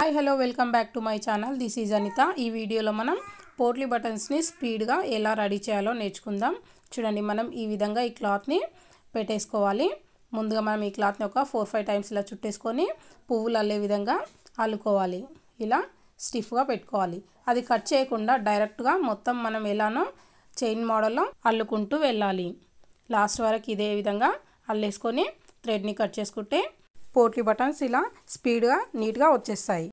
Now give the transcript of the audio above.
hi hello welcome back to my channel this is Anitha ఈ వీడియోలో మనం పోట్లీ బటన్స్ని స్పీడ్గా ఎలా రెడీ చేయాలో నేర్చుకుందాం చూడండి మనం ఈ విధంగా ఈ క్లాత్ని పెట్టేసుకోవాలి ముందుగా మనం ఈ క్లాత్ని ఒక ఫోర్ ఫైవ్ టైమ్స్ ఇలా చుట్టేసుకొని పువ్వులు అల్లే విధంగా అల్లుకోవాలి ఇలా స్టిఫ్గా పెట్టుకోవాలి అది కట్ చేయకుండా డైరెక్ట్గా మొత్తం మనం ఎలానో చైన్ మోడల్లో అల్లుకుంటూ వెళ్ళాలి లాస్ట్ వరకు ఇదే విధంగా అల్లేసుకొని థ్రెడ్ని కట్ చేసుకుంటే పోట్లీ బటన్స్ ఇలా స్పీడ్గా నీట్గా వచ్చేస్తాయి